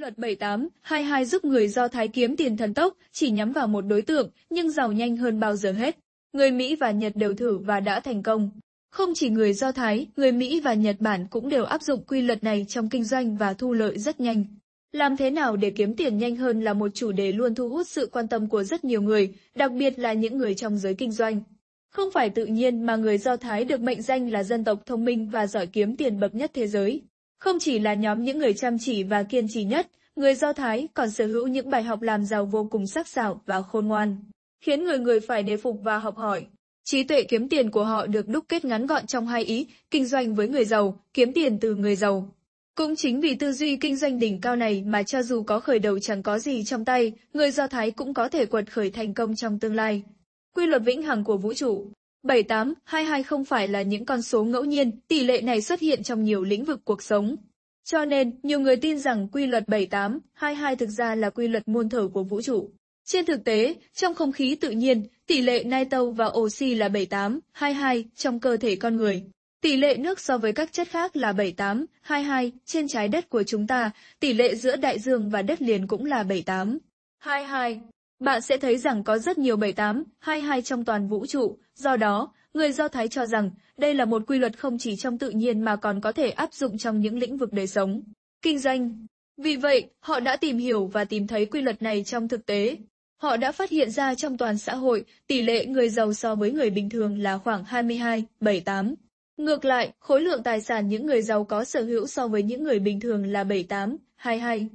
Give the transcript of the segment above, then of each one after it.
luật 7822 giúp người Do Thái kiếm tiền thần tốc, chỉ nhắm vào một đối tượng, nhưng giàu nhanh hơn bao giờ hết. Người Mỹ và Nhật đều thử và đã thành công. Không chỉ người Do Thái, người Mỹ và Nhật Bản cũng đều áp dụng quy luật này trong kinh doanh và thu lợi rất nhanh. Làm thế nào để kiếm tiền nhanh hơn là một chủ đề luôn thu hút sự quan tâm của rất nhiều người, đặc biệt là những người trong giới kinh doanh. Không phải tự nhiên mà người Do Thái được mệnh danh là dân tộc thông minh và giỏi kiếm tiền bậc nhất thế giới. Không chỉ là nhóm những người chăm chỉ và kiên trì nhất, người Do Thái còn sở hữu những bài học làm giàu vô cùng sắc sảo và khôn ngoan, khiến người người phải đề phục và học hỏi. Trí tuệ kiếm tiền của họ được đúc kết ngắn gọn trong hai ý, kinh doanh với người giàu, kiếm tiền từ người giàu. Cũng chính vì tư duy kinh doanh đỉnh cao này mà cho dù có khởi đầu chẳng có gì trong tay, người Do Thái cũng có thể quật khởi thành công trong tương lai. Quy luật vĩnh hằng của vũ trụ 78, 22 không phải là những con số ngẫu nhiên, tỷ lệ này xuất hiện trong nhiều lĩnh vực cuộc sống. Cho nên, nhiều người tin rằng quy luật 78, 22 thực ra là quy luật muôn thở của vũ trụ. Trên thực tế, trong không khí tự nhiên, tỷ lệ nitơ và oxy là 78, 22 trong cơ thể con người. Tỷ lệ nước so với các chất khác là 78, 22 trên trái đất của chúng ta, tỷ lệ giữa đại dương và đất liền cũng là 78, 22. Bạn sẽ thấy rằng có rất nhiều 78, 22 trong toàn vũ trụ, do đó, người Do Thái cho rằng đây là một quy luật không chỉ trong tự nhiên mà còn có thể áp dụng trong những lĩnh vực đời sống, kinh doanh. Vì vậy, họ đã tìm hiểu và tìm thấy quy luật này trong thực tế. Họ đã phát hiện ra trong toàn xã hội, tỷ lệ người giàu so với người bình thường là khoảng 22-78. Ngược lại, khối lượng tài sản những người giàu có sở hữu so với những người bình thường là 78-22.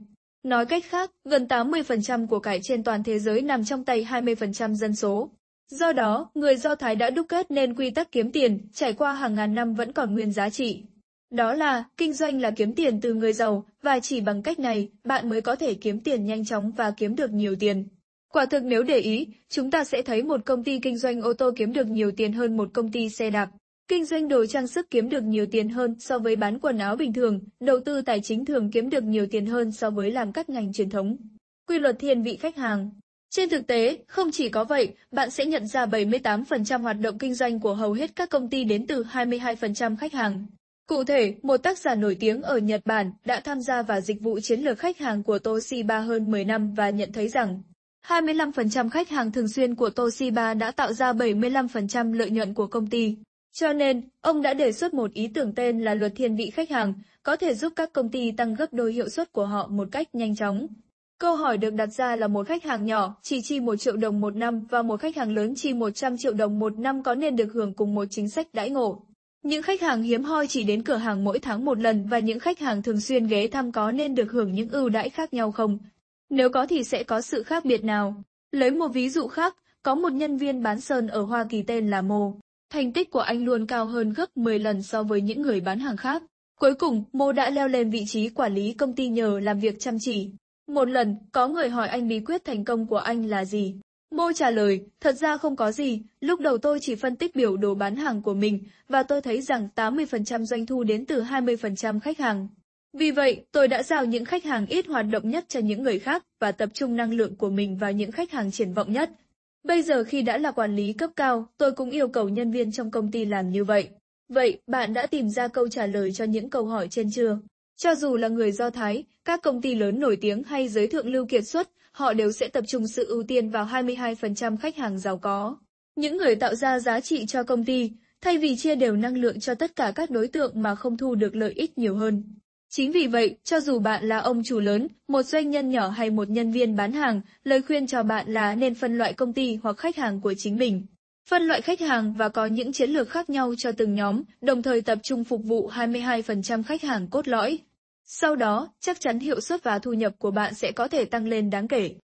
Nói cách khác, gần 80% của cải trên toàn thế giới nằm trong tay 20% dân số. Do đó, người Do Thái đã đúc kết nên quy tắc kiếm tiền, trải qua hàng ngàn năm vẫn còn nguyên giá trị. Đó là, kinh doanh là kiếm tiền từ người giàu, và chỉ bằng cách này, bạn mới có thể kiếm tiền nhanh chóng và kiếm được nhiều tiền. Quả thực nếu để ý, chúng ta sẽ thấy một công ty kinh doanh ô tô kiếm được nhiều tiền hơn một công ty xe đạp. Kinh doanh đồ trang sức kiếm được nhiều tiền hơn so với bán quần áo bình thường, đầu tư tài chính thường kiếm được nhiều tiền hơn so với làm các ngành truyền thống. Quy luật thiên vị khách hàng Trên thực tế, không chỉ có vậy, bạn sẽ nhận ra 78% hoạt động kinh doanh của hầu hết các công ty đến từ 22% khách hàng. Cụ thể, một tác giả nổi tiếng ở Nhật Bản đã tham gia vào dịch vụ chiến lược khách hàng của Toshiba hơn 10 năm và nhận thấy rằng 25% khách hàng thường xuyên của Toshiba đã tạo ra 75% lợi nhuận của công ty. Cho nên, ông đã đề xuất một ý tưởng tên là luật thiên vị khách hàng, có thể giúp các công ty tăng gấp đôi hiệu suất của họ một cách nhanh chóng. Câu hỏi được đặt ra là một khách hàng nhỏ chỉ chi 1 triệu đồng một năm và một khách hàng lớn chi 100 triệu đồng một năm có nên được hưởng cùng một chính sách đãi ngộ. Những khách hàng hiếm hoi chỉ đến cửa hàng mỗi tháng một lần và những khách hàng thường xuyên ghé thăm có nên được hưởng những ưu đãi khác nhau không? Nếu có thì sẽ có sự khác biệt nào? Lấy một ví dụ khác, có một nhân viên bán sơn ở Hoa Kỳ tên là Mô. Thành tích của anh luôn cao hơn gấp 10 lần so với những người bán hàng khác. Cuối cùng, Mô đã leo lên vị trí quản lý công ty nhờ làm việc chăm chỉ. Một lần, có người hỏi anh bí quyết thành công của anh là gì. Mô trả lời, thật ra không có gì, lúc đầu tôi chỉ phân tích biểu đồ bán hàng của mình và tôi thấy rằng 80% doanh thu đến từ 20% khách hàng. Vì vậy, tôi đã giao những khách hàng ít hoạt động nhất cho những người khác và tập trung năng lượng của mình vào những khách hàng triển vọng nhất, Bây giờ khi đã là quản lý cấp cao, tôi cũng yêu cầu nhân viên trong công ty làm như vậy. Vậy, bạn đã tìm ra câu trả lời cho những câu hỏi trên chưa? Cho dù là người Do Thái, các công ty lớn nổi tiếng hay giới thượng lưu kiệt xuất, họ đều sẽ tập trung sự ưu tiên vào 22% khách hàng giàu có. Những người tạo ra giá trị cho công ty, thay vì chia đều năng lượng cho tất cả các đối tượng mà không thu được lợi ích nhiều hơn. Chính vì vậy, cho dù bạn là ông chủ lớn, một doanh nhân nhỏ hay một nhân viên bán hàng, lời khuyên cho bạn là nên phân loại công ty hoặc khách hàng của chính mình. Phân loại khách hàng và có những chiến lược khác nhau cho từng nhóm, đồng thời tập trung phục vụ 22% khách hàng cốt lõi. Sau đó, chắc chắn hiệu suất và thu nhập của bạn sẽ có thể tăng lên đáng kể.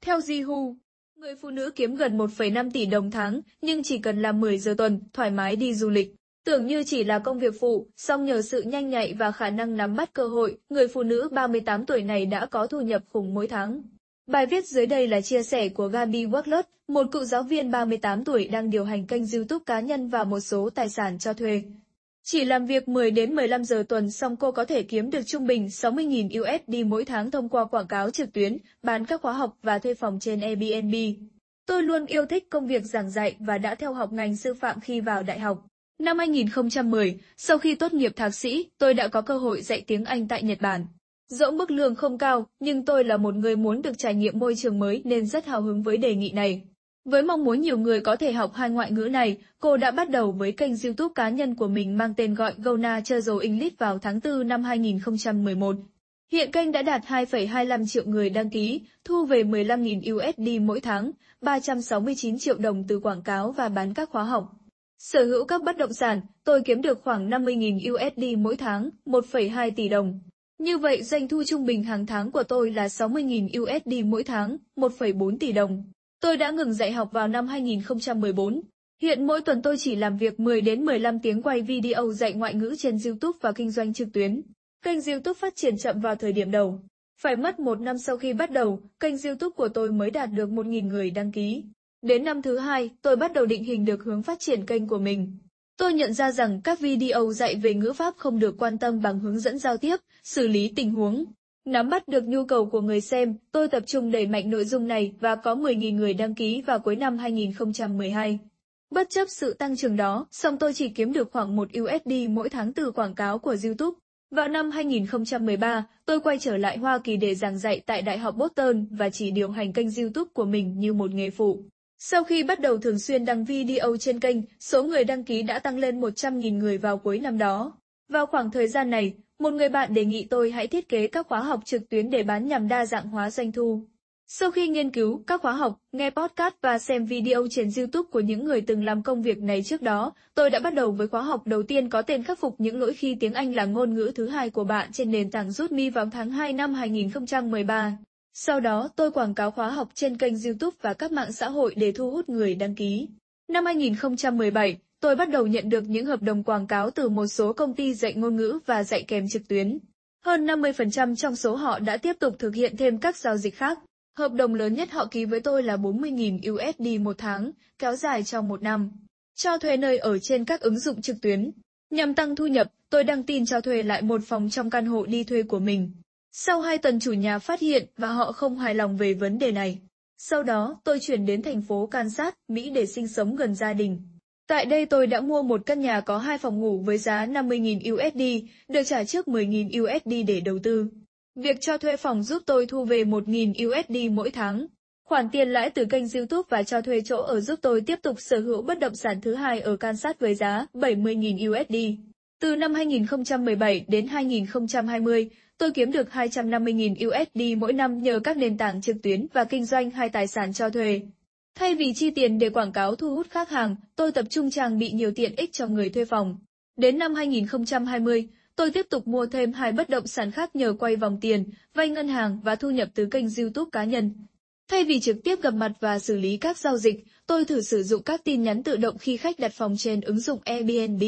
Theo Jihu, người phụ nữ kiếm gần 1,5 tỷ đồng tháng, nhưng chỉ cần làm 10 giờ tuần, thoải mái đi du lịch. Tưởng như chỉ là công việc phụ, song nhờ sự nhanh nhạy và khả năng nắm bắt cơ hội, người phụ nữ 38 tuổi này đã có thu nhập khủng mỗi tháng. Bài viết dưới đây là chia sẻ của Gabi Wackler, một cựu giáo viên 38 tuổi đang điều hành kênh YouTube cá nhân và một số tài sản cho thuê. Chỉ làm việc 10 đến 15 giờ tuần xong cô có thể kiếm được trung bình 60.000 USD mỗi tháng thông qua quảng cáo trực tuyến, bán các khóa học và thuê phòng trên Airbnb. Tôi luôn yêu thích công việc giảng dạy và đã theo học ngành sư phạm khi vào đại học. Năm 2010, sau khi tốt nghiệp thạc sĩ, tôi đã có cơ hội dạy tiếng Anh tại Nhật Bản. Dẫu mức lương không cao, nhưng tôi là một người muốn được trải nghiệm môi trường mới nên rất hào hứng với đề nghị này. Với mong muốn nhiều người có thể học hai ngoại ngữ này, cô đã bắt đầu với kênh YouTube cá nhân của mình mang tên gọi Gona Chuzzle English vào tháng 4 năm 2011. Hiện kênh đã đạt 2,25 triệu người đăng ký, thu về 15.000 USD mỗi tháng, 369 triệu đồng từ quảng cáo và bán các khóa học. Sở hữu các bất động sản, tôi kiếm được khoảng 50.000 USD mỗi tháng, 1,2 tỷ đồng. Như vậy doanh thu trung bình hàng tháng của tôi là 60.000 USD mỗi tháng, 1,4 tỷ đồng. Tôi đã ngừng dạy học vào năm 2014. Hiện mỗi tuần tôi chỉ làm việc 10 đến 15 tiếng quay video dạy ngoại ngữ trên YouTube và kinh doanh trực tuyến. Kênh YouTube phát triển chậm vào thời điểm đầu. Phải mất một năm sau khi bắt đầu, kênh YouTube của tôi mới đạt được 1.000 người đăng ký. Đến năm thứ hai, tôi bắt đầu định hình được hướng phát triển kênh của mình. Tôi nhận ra rằng các video dạy về ngữ pháp không được quan tâm bằng hướng dẫn giao tiếp, xử lý tình huống. Nắm bắt được nhu cầu của người xem, tôi tập trung đẩy mạnh nội dung này và có 10.000 người đăng ký vào cuối năm 2012. Bất chấp sự tăng trưởng đó, song tôi chỉ kiếm được khoảng 1 USD mỗi tháng từ quảng cáo của YouTube. Vào năm 2013, tôi quay trở lại Hoa Kỳ để giảng dạy tại Đại học Boston và chỉ điều hành kênh YouTube của mình như một nghề phụ. Sau khi bắt đầu thường xuyên đăng video trên kênh, số người đăng ký đã tăng lên 100.000 người vào cuối năm đó. Vào khoảng thời gian này, một người bạn đề nghị tôi hãy thiết kế các khóa học trực tuyến để bán nhằm đa dạng hóa doanh thu. Sau khi nghiên cứu các khóa học, nghe podcast và xem video trên YouTube của những người từng làm công việc này trước đó, tôi đã bắt đầu với khóa học đầu tiên có tên khắc phục những lỗi khi tiếng Anh là ngôn ngữ thứ hai của bạn trên nền tảng Udemy vào tháng 2 năm 2013. Sau đó tôi quảng cáo khóa học trên kênh YouTube và các mạng xã hội để thu hút người đăng ký. Năm 2017, tôi bắt đầu nhận được những hợp đồng quảng cáo từ một số công ty dạy ngôn ngữ và dạy kèm trực tuyến. Hơn 50% trong số họ đã tiếp tục thực hiện thêm các giao dịch khác. Hợp đồng lớn nhất họ ký với tôi là 40.000 USD một tháng, kéo dài trong một năm. Cho thuê nơi ở trên các ứng dụng trực tuyến. Nhằm tăng thu nhập, tôi đăng tin cho thuê lại một phòng trong căn hộ đi thuê của mình. Sau hai tuần chủ nhà phát hiện và họ không hài lòng về vấn đề này. Sau đó, tôi chuyển đến thành phố Kansas, Mỹ để sinh sống gần gia đình. Tại đây tôi đã mua một căn nhà có hai phòng ngủ với giá 50.000 USD, được trả trước 10.000 USD để đầu tư. Việc cho thuê phòng giúp tôi thu về 1.000 USD mỗi tháng. Khoản tiền lãi từ kênh YouTube và cho thuê chỗ ở giúp tôi tiếp tục sở hữu bất động sản thứ hai ở Kansas với giá 70.000 USD. Từ năm 2017 đến 2020, Tôi kiếm được 250.000 USD mỗi năm nhờ các nền tảng trực tuyến và kinh doanh hai tài sản cho thuê. Thay vì chi tiền để quảng cáo thu hút khách hàng, tôi tập trung trang bị nhiều tiện ích cho người thuê phòng. Đến năm 2020, tôi tiếp tục mua thêm hai bất động sản khác nhờ quay vòng tiền, vay ngân hàng và thu nhập từ kênh YouTube cá nhân. Thay vì trực tiếp gặp mặt và xử lý các giao dịch, tôi thử sử dụng các tin nhắn tự động khi khách đặt phòng trên ứng dụng Airbnb.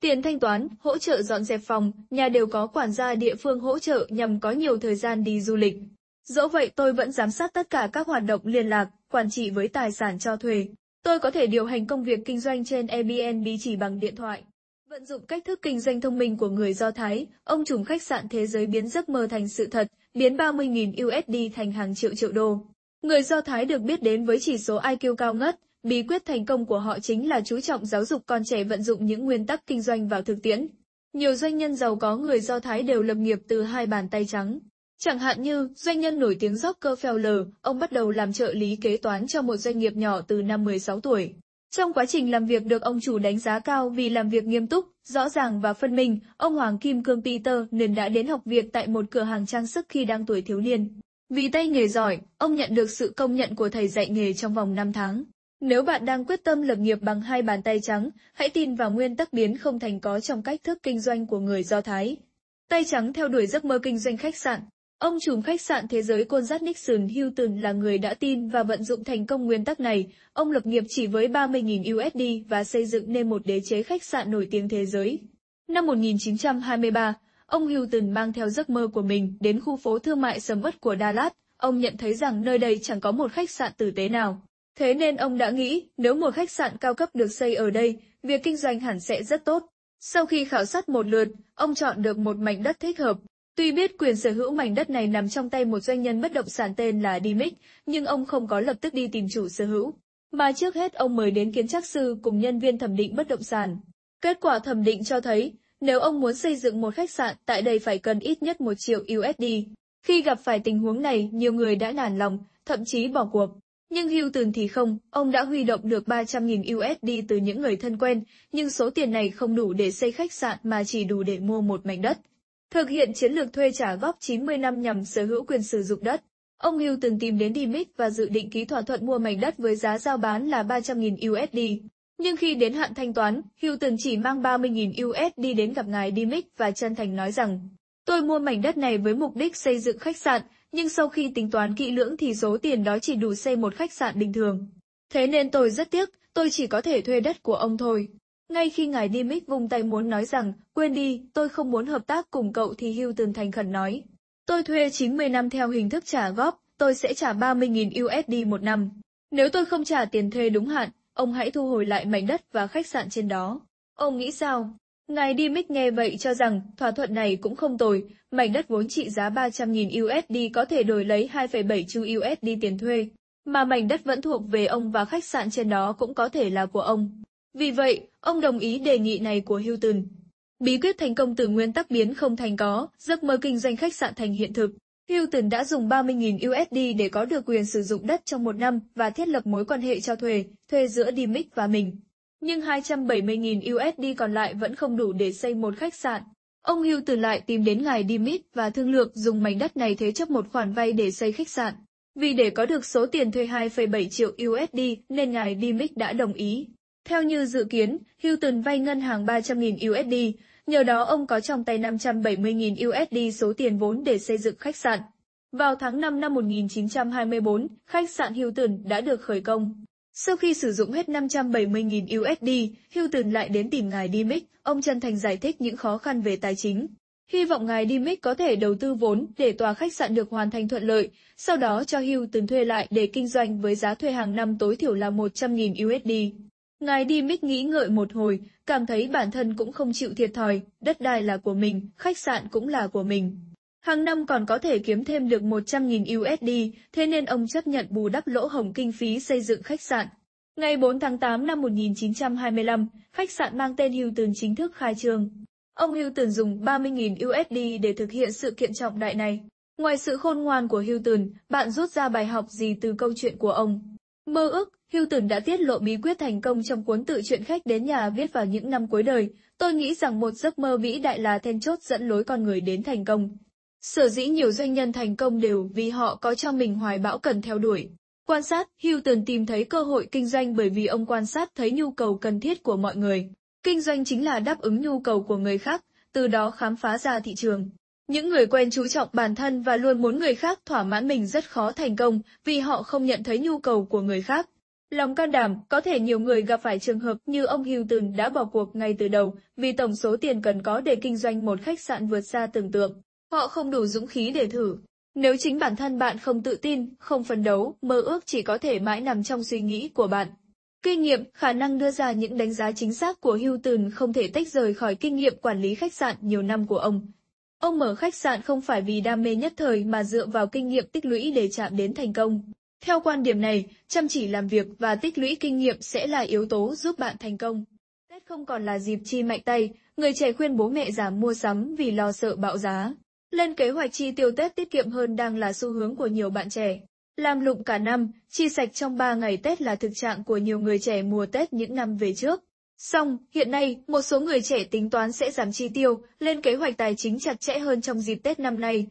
Tiền thanh toán, hỗ trợ dọn dẹp phòng, nhà đều có quản gia địa phương hỗ trợ nhằm có nhiều thời gian đi du lịch. Dẫu vậy tôi vẫn giám sát tất cả các hoạt động liên lạc, quản trị với tài sản cho thuê. Tôi có thể điều hành công việc kinh doanh trên Airbnb chỉ bằng điện thoại. Vận dụng cách thức kinh doanh thông minh của người Do Thái, ông chủ khách sạn thế giới biến giấc mơ thành sự thật, biến 30.000 USD thành hàng triệu triệu đô. Người Do Thái được biết đến với chỉ số IQ cao ngất, Bí quyết thành công của họ chính là chú trọng giáo dục con trẻ vận dụng những nguyên tắc kinh doanh vào thực tiễn. Nhiều doanh nhân giàu có người Do Thái đều lập nghiệp từ hai bàn tay trắng. Chẳng hạn như, doanh nhân nổi tiếng Rockefeller, ông bắt đầu làm trợ lý kế toán cho một doanh nghiệp nhỏ từ năm 16 tuổi. Trong quá trình làm việc được ông chủ đánh giá cao vì làm việc nghiêm túc, rõ ràng và phân minh, ông Hoàng Kim Cương Peter nên đã đến học việc tại một cửa hàng trang sức khi đang tuổi thiếu niên. Vì tay nghề giỏi, ông nhận được sự công nhận của thầy dạy nghề trong vòng 5 tháng. Nếu bạn đang quyết tâm lập nghiệp bằng hai bàn tay trắng, hãy tin vào nguyên tắc biến không thành có trong cách thức kinh doanh của người Do Thái. Tay trắng theo đuổi giấc mơ kinh doanh khách sạn. Ông trùm khách sạn thế giới côn rát Nixon Hilton là người đã tin và vận dụng thành công nguyên tắc này. Ông lập nghiệp chỉ với 30.000 USD và xây dựng nên một đế chế khách sạn nổi tiếng thế giới. Năm 1923, ông Hilton mang theo giấc mơ của mình đến khu phố thương mại sầm uất của Dallas. Ông nhận thấy rằng nơi đây chẳng có một khách sạn tử tế nào. Thế nên ông đã nghĩ, nếu một khách sạn cao cấp được xây ở đây, việc kinh doanh hẳn sẽ rất tốt. Sau khi khảo sát một lượt, ông chọn được một mảnh đất thích hợp. Tuy biết quyền sở hữu mảnh đất này nằm trong tay một doanh nhân bất động sản tên là Dimic, nhưng ông không có lập tức đi tìm chủ sở hữu. Mà trước hết ông mời đến kiến trắc sư cùng nhân viên thẩm định bất động sản. Kết quả thẩm định cho thấy, nếu ông muốn xây dựng một khách sạn tại đây phải cần ít nhất 1 triệu USD. Khi gặp phải tình huống này, nhiều người đã nản lòng, thậm chí bỏ cuộc. Nhưng Hilton thì không, ông đã huy động được 300.000 USD từ những người thân quen, nhưng số tiền này không đủ để xây khách sạn mà chỉ đủ để mua một mảnh đất. Thực hiện chiến lược thuê trả góp 90 năm nhằm sở hữu quyền sử dụng đất, ông Hilton tìm đến Dimick và dự định ký thỏa thuận mua mảnh đất với giá giao bán là 300.000 USD. Nhưng khi đến hạn thanh toán, Hilton chỉ mang 30.000 USD đến gặp ngài Dimick và chân thành nói rằng, tôi mua mảnh đất này với mục đích xây dựng khách sạn, nhưng sau khi tính toán kỹ lưỡng thì số tiền đó chỉ đủ xây một khách sạn bình thường. Thế nên tôi rất tiếc, tôi chỉ có thể thuê đất của ông thôi. Ngay khi ngài Nimic vung tay muốn nói rằng, quên đi, tôi không muốn hợp tác cùng cậu thì Hưu Tường thành khẩn nói. Tôi thuê 90 năm theo hình thức trả góp, tôi sẽ trả 30.000 USD một năm. Nếu tôi không trả tiền thuê đúng hạn, ông hãy thu hồi lại mảnh đất và khách sạn trên đó. Ông nghĩ sao? Ngài Dimick nghe vậy cho rằng thỏa thuận này cũng không tồi, mảnh đất vốn trị giá 300.000 USD có thể đổi lấy 2,7 chu USD tiền thuê, mà mảnh đất vẫn thuộc về ông và khách sạn trên đó cũng có thể là của ông. Vì vậy, ông đồng ý đề nghị này của Hilton. Bí quyết thành công từ nguyên tắc biến không thành có, giấc mơ kinh doanh khách sạn thành hiện thực. Hilton đã dùng 30.000 USD để có được quyền sử dụng đất trong một năm và thiết lập mối quan hệ cho thuê, thuê giữa Dimick và mình nhưng 270.000 USD còn lại vẫn không đủ để xây một khách sạn. Ông Hưu từ lại tìm đến ngài Dimit và thương lượng dùng mảnh đất này thế chấp một khoản vay để xây khách sạn. Vì để có được số tiền thuê 2,7 triệu USD nên ngài Dimit đã đồng ý. Theo như dự kiến, Hilton vay ngân hàng 300.000 USD, nhờ đó ông có trong tay 570.000 USD số tiền vốn để xây dựng khách sạn. Vào tháng 5 năm 1924, khách sạn Hilton đã được khởi công. Sau khi sử dụng hết 570.000 USD, Hilton lại đến tìm ngài Dimick, ông chân thành giải thích những khó khăn về tài chính. Hy vọng ngài Dimick có thể đầu tư vốn để tòa khách sạn được hoàn thành thuận lợi, sau đó cho Hilton thuê lại để kinh doanh với giá thuê hàng năm tối thiểu là 100.000 USD. Ngài Dimick nghĩ ngợi một hồi, cảm thấy bản thân cũng không chịu thiệt thòi, đất đai là của mình, khách sạn cũng là của mình. Hàng năm còn có thể kiếm thêm được 100.000 USD, thế nên ông chấp nhận bù đắp lỗ hồng kinh phí xây dựng khách sạn. Ngày 4 tháng 8 năm 1925, khách sạn mang tên Hilton chính thức khai trương. Ông Hilton dùng 30.000 USD để thực hiện sự kiện trọng đại này. Ngoài sự khôn ngoan của Hilton, bạn rút ra bài học gì từ câu chuyện của ông? Mơ ước, Hilton đã tiết lộ bí quyết thành công trong cuốn tự truyện khách đến nhà viết vào những năm cuối đời. Tôi nghĩ rằng một giấc mơ vĩ đại là then chốt dẫn lối con người đến thành công, Sở dĩ nhiều doanh nhân thành công đều vì họ có trong mình hoài bão cần theo đuổi. Quan sát, Hilton tìm thấy cơ hội kinh doanh bởi vì ông quan sát thấy nhu cầu cần thiết của mọi người. Kinh doanh chính là đáp ứng nhu cầu của người khác, từ đó khám phá ra thị trường. Những người quen chú trọng bản thân và luôn muốn người khác thỏa mãn mình rất khó thành công vì họ không nhận thấy nhu cầu của người khác. Lòng can đảm, có thể nhiều người gặp phải trường hợp như ông Hilton đã bỏ cuộc ngay từ đầu vì tổng số tiền cần có để kinh doanh một khách sạn vượt xa tưởng tượng. Họ không đủ dũng khí để thử. Nếu chính bản thân bạn không tự tin, không phấn đấu, mơ ước chỉ có thể mãi nằm trong suy nghĩ của bạn. Kinh nghiệm, khả năng đưa ra những đánh giá chính xác của Hilton không thể tách rời khỏi kinh nghiệm quản lý khách sạn nhiều năm của ông. Ông mở khách sạn không phải vì đam mê nhất thời mà dựa vào kinh nghiệm tích lũy để chạm đến thành công. Theo quan điểm này, chăm chỉ làm việc và tích lũy kinh nghiệm sẽ là yếu tố giúp bạn thành công. Tết không còn là dịp chi mạnh tay, người trẻ khuyên bố mẹ giảm mua sắm vì lo sợ bạo giá. Lên kế hoạch chi tiêu Tết tiết kiệm hơn đang là xu hướng của nhiều bạn trẻ. Làm lụng cả năm, chi sạch trong 3 ngày Tết là thực trạng của nhiều người trẻ mùa Tết những năm về trước. Song, hiện nay, một số người trẻ tính toán sẽ giảm chi tiêu, lên kế hoạch tài chính chặt chẽ hơn trong dịp Tết năm nay.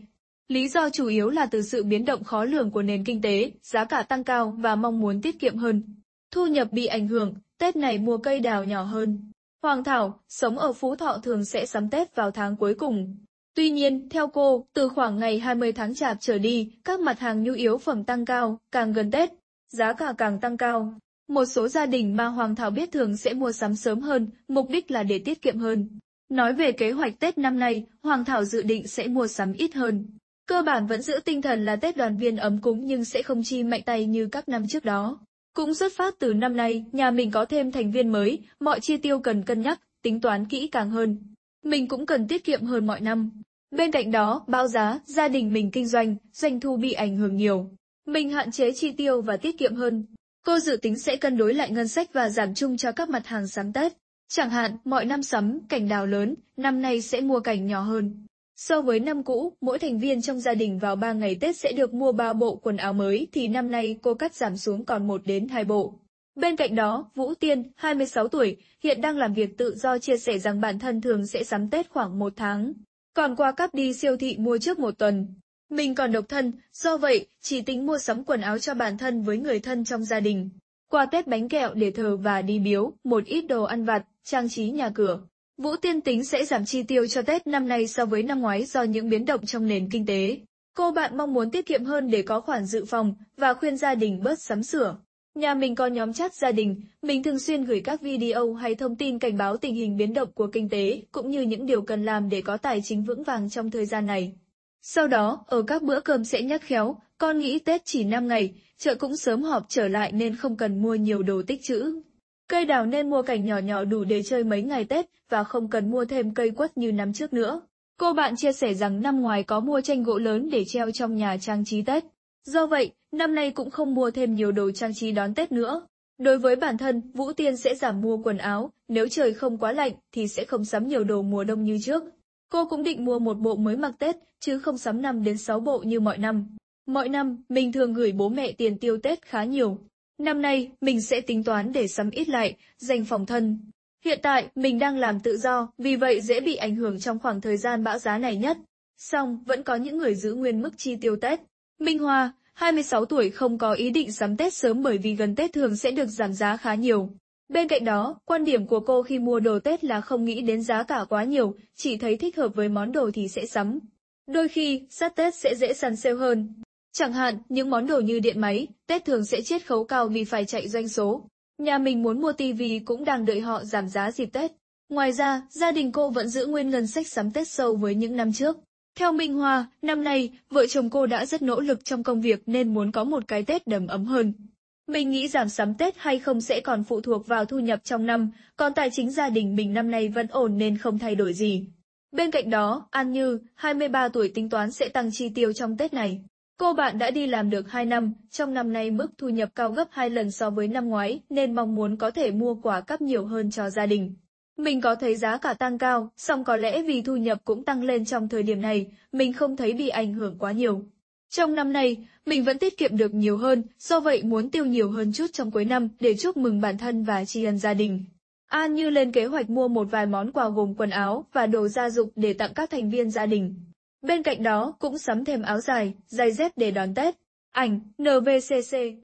Lý do chủ yếu là từ sự biến động khó lường của nền kinh tế, giá cả tăng cao và mong muốn tiết kiệm hơn. Thu nhập bị ảnh hưởng, Tết này mua cây đào nhỏ hơn. Hoàng Thảo, sống ở Phú Thọ thường sẽ sắm Tết vào tháng cuối cùng. Tuy nhiên, theo cô, từ khoảng ngày 20 tháng Chạp trở đi, các mặt hàng nhu yếu phẩm tăng cao, càng gần Tết, giá cả càng tăng cao. Một số gia đình mà Hoàng Thảo biết thường sẽ mua sắm sớm hơn, mục đích là để tiết kiệm hơn. Nói về kế hoạch Tết năm nay, Hoàng Thảo dự định sẽ mua sắm ít hơn. Cơ bản vẫn giữ tinh thần là Tết đoàn viên ấm cúng nhưng sẽ không chi mạnh tay như các năm trước đó. Cũng xuất phát từ năm nay, nhà mình có thêm thành viên mới, mọi chi tiêu cần cân nhắc, tính toán kỹ càng hơn. Mình cũng cần tiết kiệm hơn mọi năm. Bên cạnh đó, báo giá, gia đình mình kinh doanh, doanh thu bị ảnh hưởng nhiều. Mình hạn chế chi tiêu và tiết kiệm hơn. Cô dự tính sẽ cân đối lại ngân sách và giảm chung cho các mặt hàng sắm Tết. Chẳng hạn, mọi năm sắm, cảnh đào lớn, năm nay sẽ mua cảnh nhỏ hơn. So với năm cũ, mỗi thành viên trong gia đình vào 3 ngày Tết sẽ được mua 3 bộ quần áo mới thì năm nay cô cắt giảm xuống còn 1 đến 2 bộ. Bên cạnh đó, Vũ Tiên, 26 tuổi, hiện đang làm việc tự do chia sẻ rằng bản thân thường sẽ sắm Tết khoảng 1 tháng còn qua cắp đi siêu thị mua trước một tuần. Mình còn độc thân, do vậy, chỉ tính mua sắm quần áo cho bản thân với người thân trong gia đình. Qua Tết bánh kẹo để thờ và đi biếu, một ít đồ ăn vặt, trang trí nhà cửa. Vũ Tiên tính sẽ giảm chi tiêu cho Tết năm nay so với năm ngoái do những biến động trong nền kinh tế. Cô bạn mong muốn tiết kiệm hơn để có khoản dự phòng và khuyên gia đình bớt sắm sửa. Nhà mình có nhóm chat gia đình, mình thường xuyên gửi các video hay thông tin cảnh báo tình hình biến động của kinh tế, cũng như những điều cần làm để có tài chính vững vàng trong thời gian này. Sau đó, ở các bữa cơm sẽ nhắc khéo, con nghĩ Tết chỉ 5 ngày, chợ cũng sớm họp trở lại nên không cần mua nhiều đồ tích trữ. Cây đào nên mua cảnh nhỏ nhỏ đủ để chơi mấy ngày Tết và không cần mua thêm cây quất như năm trước nữa. Cô bạn chia sẻ rằng năm ngoài có mua tranh gỗ lớn để treo trong nhà trang trí Tết. Do vậy, năm nay cũng không mua thêm nhiều đồ trang trí đón Tết nữa. Đối với bản thân, Vũ Tiên sẽ giảm mua quần áo, nếu trời không quá lạnh thì sẽ không sắm nhiều đồ mùa đông như trước. Cô cũng định mua một bộ mới mặc Tết, chứ không sắm năm đến 6 bộ như mọi năm. Mọi năm, mình thường gửi bố mẹ tiền tiêu Tết khá nhiều. Năm nay, mình sẽ tính toán để sắm ít lại, dành phòng thân. Hiện tại, mình đang làm tự do, vì vậy dễ bị ảnh hưởng trong khoảng thời gian bão giá này nhất. Song, vẫn có những người giữ nguyên mức chi tiêu Tết. Minh Hoa, 26 tuổi không có ý định sắm Tết sớm bởi vì gần Tết thường sẽ được giảm giá khá nhiều. Bên cạnh đó, quan điểm của cô khi mua đồ Tết là không nghĩ đến giá cả quá nhiều, chỉ thấy thích hợp với món đồ thì sẽ sắm. Đôi khi, sát Tết sẽ dễ săn sale hơn. Chẳng hạn, những món đồ như điện máy, Tết thường sẽ chiết khấu cao vì phải chạy doanh số. Nhà mình muốn mua tivi cũng đang đợi họ giảm giá dịp Tết. Ngoài ra, gia đình cô vẫn giữ nguyên ngân sách sắm Tết sâu với những năm trước. Theo Minh Hoa, năm nay, vợ chồng cô đã rất nỗ lực trong công việc nên muốn có một cái Tết đầm ấm hơn. Mình nghĩ giảm sắm Tết hay không sẽ còn phụ thuộc vào thu nhập trong năm, còn tài chính gia đình mình năm nay vẫn ổn nên không thay đổi gì. Bên cạnh đó, An Như, 23 tuổi tính toán sẽ tăng chi tiêu trong Tết này. Cô bạn đã đi làm được 2 năm, trong năm nay mức thu nhập cao gấp 2 lần so với năm ngoái nên mong muốn có thể mua quà cắp nhiều hơn cho gia đình. Mình có thấy giá cả tăng cao, song có lẽ vì thu nhập cũng tăng lên trong thời điểm này, mình không thấy bị ảnh hưởng quá nhiều. Trong năm nay, mình vẫn tiết kiệm được nhiều hơn, do vậy muốn tiêu nhiều hơn chút trong cuối năm để chúc mừng bản thân và tri ân gia đình. An Như lên kế hoạch mua một vài món quà gồm quần áo và đồ gia dụng để tặng các thành viên gia đình. Bên cạnh đó cũng sắm thêm áo dài, giày dép để đón Tết. Ảnh NVCC